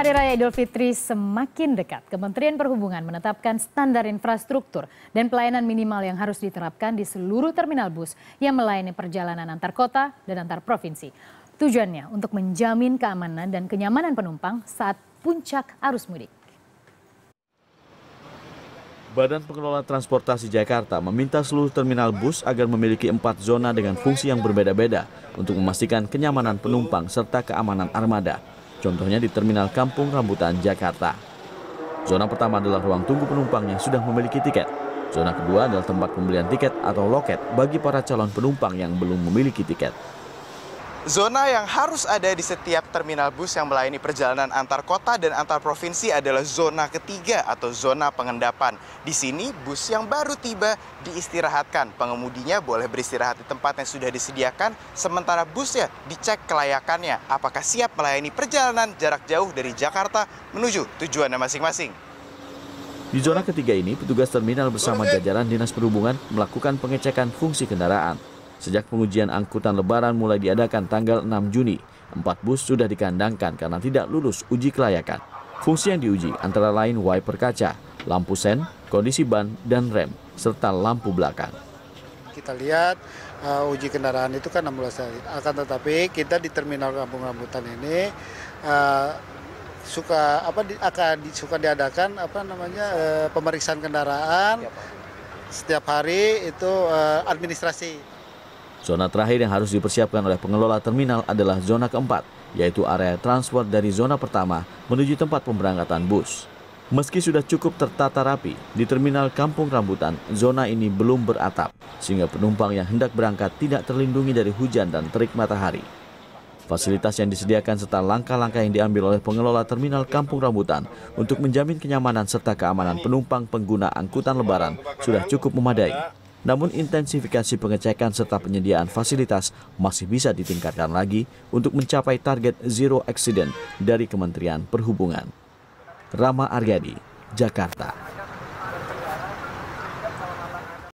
Hari Raya Idul Fitri semakin dekat, Kementerian Perhubungan menetapkan standar infrastruktur dan pelayanan minimal yang harus diterapkan di seluruh terminal bus yang melayani perjalanan antar kota dan antar provinsi. Tujuannya untuk menjamin keamanan dan kenyamanan penumpang saat puncak arus mudik. Badan Pengelola Transportasi Jakarta meminta seluruh terminal bus agar memiliki empat zona dengan fungsi yang berbeda-beda untuk memastikan kenyamanan penumpang serta keamanan armada contohnya di Terminal Kampung Rambutan, Jakarta. Zona pertama adalah ruang tunggu penumpang yang sudah memiliki tiket. Zona kedua adalah tempat pembelian tiket atau loket bagi para calon penumpang yang belum memiliki tiket. Zona yang harus ada di setiap terminal bus yang melayani perjalanan antar kota dan antar provinsi adalah zona ketiga atau zona pengendapan. Di sini, bus yang baru tiba diistirahatkan. Pengemudinya boleh beristirahat di tempat yang sudah disediakan, sementara busnya dicek kelayakannya apakah siap melayani perjalanan jarak jauh dari Jakarta menuju tujuannya masing-masing. Di zona ketiga ini, petugas terminal bersama jajaran Dinas Perhubungan melakukan pengecekan fungsi kendaraan. Sejak pengujian angkutan lebaran mulai diadakan tanggal 6 Juni, empat bus sudah dikandangkan karena tidak lulus uji kelayakan. Fungsi yang diuji antara lain wiper kaca, lampu sen, kondisi ban, dan rem, serta lampu belakang. Kita lihat uh, uji kendaraan itu kan 16 hari. Akan tetapi kita di terminal Kampung Rambutan ini uh, suka apa di, akan di, suka diadakan apa namanya uh, pemeriksaan kendaraan iya, setiap hari itu uh, administrasi. Zona terakhir yang harus dipersiapkan oleh pengelola terminal adalah zona keempat, yaitu area transport dari zona pertama menuju tempat pemberangkatan bus. Meski sudah cukup tertata rapi, di terminal Kampung Rambutan, zona ini belum beratap, sehingga penumpang yang hendak berangkat tidak terlindungi dari hujan dan terik matahari. Fasilitas yang disediakan serta langkah-langkah yang diambil oleh pengelola terminal Kampung Rambutan untuk menjamin kenyamanan serta keamanan penumpang pengguna angkutan lebaran sudah cukup memadai. Namun intensifikasi pengecekan serta penyediaan fasilitas masih bisa ditingkatkan lagi untuk mencapai target zero accident dari Kementerian Perhubungan. Rama Argadi, Jakarta.